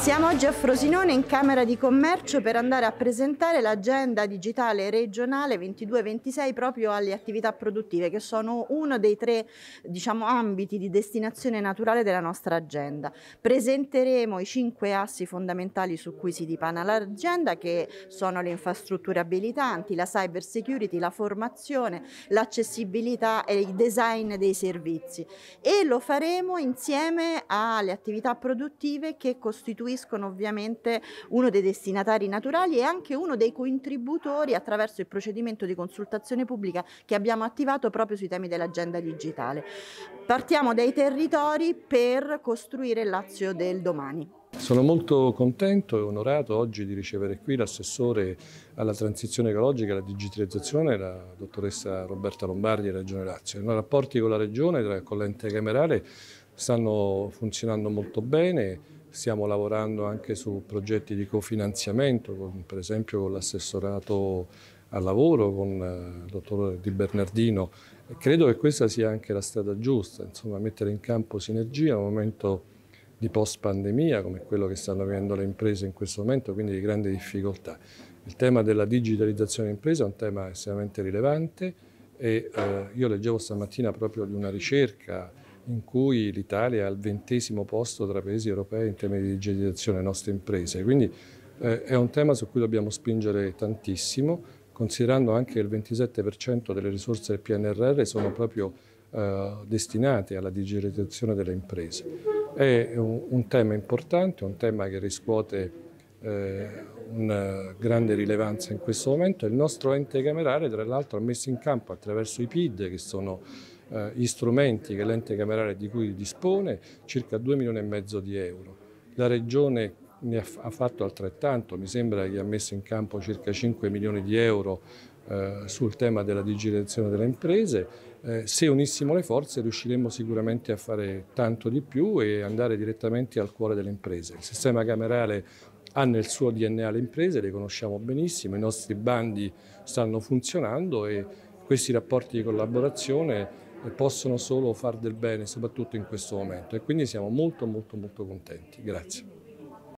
Siamo oggi a Frosinone in Camera di Commercio per andare a presentare l'agenda digitale regionale 22-26 proprio alle attività produttive che sono uno dei tre diciamo, ambiti di destinazione naturale della nostra agenda. Presenteremo i cinque assi fondamentali su cui si dipana l'agenda che sono le infrastrutture abilitanti, la cyber security, la formazione, l'accessibilità e il design dei servizi e lo faremo insieme alle attività produttive che costituiscono costituiscono ovviamente uno dei destinatari naturali e anche uno dei contributori attraverso il procedimento di consultazione pubblica che abbiamo attivato proprio sui temi dell'agenda digitale. Partiamo dai territori per costruire il Lazio del domani. Sono molto contento e onorato oggi di ricevere qui l'assessore alla transizione ecologica e alla digitalizzazione, la dottoressa Roberta Lombardi della Regione Lazio. I rapporti con la Regione, con l'ente camerale, stanno funzionando molto bene Stiamo lavorando anche su progetti di cofinanziamento, con, per esempio con l'assessorato al lavoro, con eh, il dottor Di Bernardino. E credo che questa sia anche la strada giusta, insomma mettere in campo sinergia in un momento di post-pandemia, come quello che stanno vivendo le imprese in questo momento, quindi di grande difficoltà. Il tema della digitalizzazione dell'impresa è un tema estremamente rilevante e eh, io leggevo stamattina proprio di una ricerca in cui l'Italia è al ventesimo posto tra paesi europei in termini di digitalizzazione delle nostre imprese. Quindi eh, è un tema su cui dobbiamo spingere tantissimo, considerando anche che il 27% delle risorse del PNRR sono proprio eh, destinate alla digitalizzazione delle imprese. È un, un tema importante, un tema che riscuote eh, una grande rilevanza in questo momento. Il nostro ente camerale, tra l'altro, ha messo in campo attraverso i PID, che sono eh, gli strumenti che l'ente camerale di cui dispone, circa 2 milioni e mezzo di euro. La Regione ne ha, ha fatto altrettanto, mi sembra che ha messo in campo circa 5 milioni di euro eh, sul tema della digitalizzazione delle imprese. Eh, se unissimo le forze riusciremo sicuramente a fare tanto di più e andare direttamente al cuore delle imprese. Il sistema camerale ha nel suo DNA le imprese, le conosciamo benissimo, i nostri bandi stanno funzionando e questi rapporti di collaborazione possono solo far del bene, soprattutto in questo momento e quindi siamo molto molto molto contenti. Grazie.